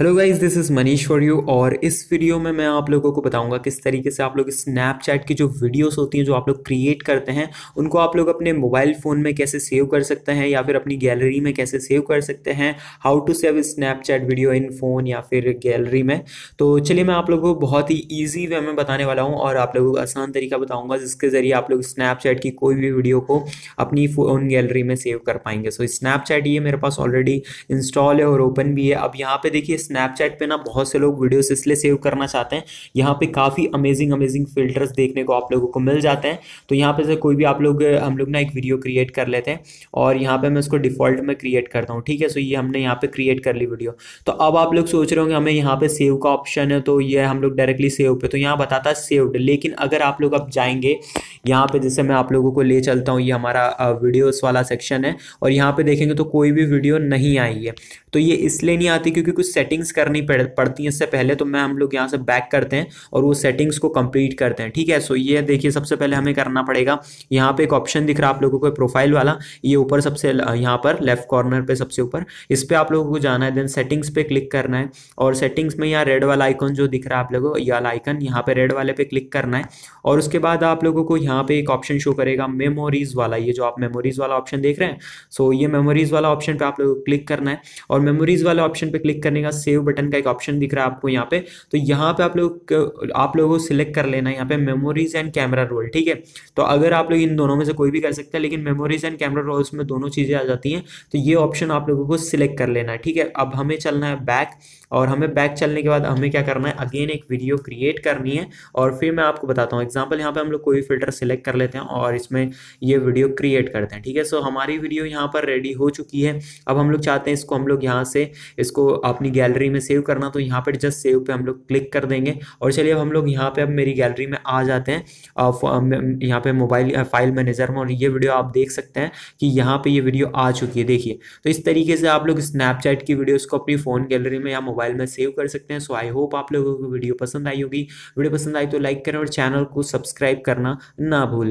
hello guys this is Manish for you और इस video में मैं आप लोगों को बताऊंगा किस तरीके से आप लोग स्नैपचैट की जो वीडियोस होती हैं जो आप लोग क्रिएट करते हैं उनको आप लोग अपने मोबाइल फ़ोन में कैसे सेव कर सकते हैं या फिर अपनी गैलरी में कैसे सेव कर सकते हैं how to save Snapchat video in phone या फिर गैलरी में तो चलिए मैं आप लोगों को बहुत ही ईजी वे में बताने वाला हूँ और आप लोगों को आसान तरीका बताऊँगा जिसके ज़रिए आप लोग स्नैपचैट की कोई भी वीडियो को अपनी फ़ोन गैलरी में सेव कर पाएंगे सो स्नैपचैट ये मेरे पास ऑलरेडी इंस्टॉल है और ओपन भी है अब यहाँ पर देखिए स्नैपचैट पे ना बहुत से लोग वीडियोस इसलिए सेव करना चाहते हैं यहाँ पे काफ़ी अमेजिंग अमेजिंग फिल्टर्स देखने को आप लोगों को मिल जाते हैं तो यहाँ पे से कोई भी आप लोग हम लोग ना एक वीडियो क्रिएट कर लेते हैं और यहाँ पर मैं उसको डिफ़ॉल्ट में क्रिएट करता हूँ ठीक है सो ये हमने यहाँ पर क्रिएट कर ली वीडियो तो अब आप लोग सोच रहे होंगे हमें यहाँ पर सेव का ऑप्शन है तो ये हम लोग डायरेक्टली सेव पे तो यहाँ बताता है सेव्ड लेकिन अगर आप लोग अब जाएंगे यहाँ पे जैसे मैं आप लोगों को ले चलता हूँ ये हमारा वीडियोज़ वाला सेक्शन है और यहाँ पे देखेंगे तो कोई भी वीडियो नहीं आई है तो ये इसलिए नहीं आती क्योंकि कुछ सेटिंग सेटिंग्स करनी पड़ती हैं इससे पहले तो मैं हम लोग यहाँ से बैक करते हैं और वो सेटिंग्स को कंप्लीट करते हैं ठीक है सो ये देखिए सबसे पहले हमें करना पड़ेगा यहाँ पे एक ऑप्शन दिख रहा है आप लोगों को प्रोफाइल वाला ये ऊपर सबसे यहाँ पर लेफ्ट कॉर्नर पर सबसे ऊपर इस पर आप लोगों को जाना है देन सेटिंग्स पर क्लिक करना है और सेटिंग्स में यहाँ रेड वाला आइकन जो दिख रहा है आप लोगों को ये वाला आइकन यहाँ पर रेड वाले पे क्लिक करना है और उसके बाद आप लोगों को यहाँ पर एक ऑप्शन शो करेगा मेमोरीज वाला ये जो आप मेमोरीज वाला ऑप्शन देख रहे हैं सो ये मेमोरीज वाला ऑप्शन पर आप लोगों को क्लिक करना है और मेमोरीज वाले ऑप्शन पे क्लिक करने का सेव बटन का एक ऑप्शन दिख रहा है आपको यहाँ पे तो यहाँ पे आप लोग आप लोगों को सिलेक्ट कर लेना यहाँ पे मेमोरीज एंड कैमरा रोल ठीक है तो अगर आप लोग इन दोनों में से कोई भी कर सकते हैं लेकिन मेमोरीज एंड कैमरा रोल्स में दोनों चीज़ें आ जाती हैं तो ये ऑप्शन आप लोगों को सिलेक्ट कर लेना है ठीक है अब हमें चलना है बैक और हमें बैक चलने के बाद हमें क्या करना है अगेन एक वीडियो क्रिएट करनी है और फिर मैं आपको बताता हूँ एग्जाम्पल यहाँ पर हम लोग कोई फिल्टर सिलेक्ट कर लेते हैं और इसमें ये वीडियो क्रिएट करते हैं ठीक है सो हमारी वीडियो यहाँ पर रेडी हो चुकी है अब हम लोग चाहते हैं इसको हम लोग यहाँ से इसको अपनी गैलरी गैलरी में सेव करना तो यहाँ पर जस्ट सेव पे हम लोग क्लिक कर देंगे और चलिए अब हम लोग यहाँ पे अब मेरी गैलरी में आ जाते हैं यहाँ पे मोबाइल फाइल मैनेजर में और ये वीडियो आप देख सकते हैं कि यहाँ पे ये वीडियो आ चुकी है देखिए तो इस तरीके से आप लोग स्नैपचैट की वीडियोस को अपनी फ़ोन गैलरी में या मोबाइल में सेव कर सकते हैं सो आई होप आप लोगों को वीडियो पसंद आई होगी वीडियो पसंद आई तो लाइक करें और चैनल को सब्सक्राइब करना ना भूलें